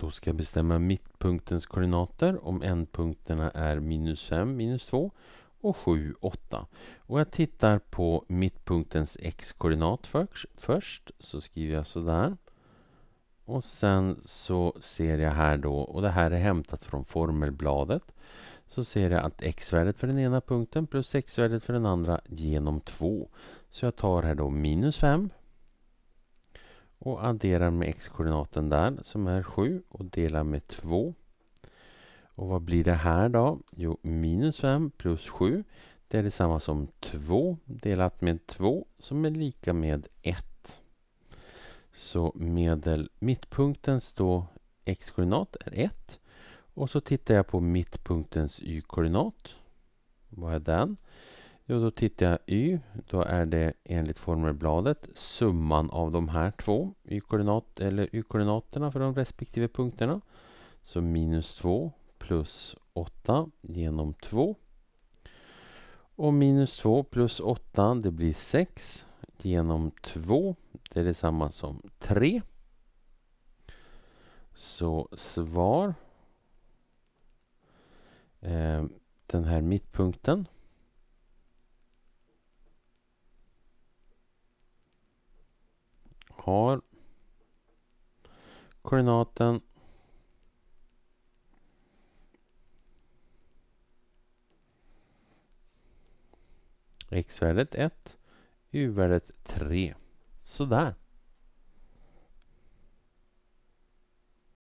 Då ska jag bestämma mittpunktens koordinater om ändpunkterna är minus 5, minus 2 och 7, 8. Och jag tittar på mittpunktens x-koordinat först, så skriver jag sådär. Och sen så ser jag här då, och det här är hämtat från formelbladet, så ser jag att x-värdet för den ena punkten plus x-värdet för den andra genom 2. Så jag tar här då minus 5 och adderar med x-koordinaten där som är 7 och delar med 2. Och vad blir det här då? Jo, minus 5 plus 7 det är detsamma som 2 delat med 2 som är lika med 1. Så medel, mittpunktens x-koordinat är 1 och så tittar jag på mittpunktens y-koordinat. Vad är den? Jo, då tittar jag y. Då är det enligt formelbladet summan av de här två y-koordinat eller y-koordinaterna för de respektive punkterna. Så minus 2 plus 8 genom 2. Och minus 2 plus 8 det blir 6 genom 2. Det är detsamma som 3. Så svar. Eh, den här mittpunkten har koordinaten x-värdet 1, u-värdet 3. Sådär.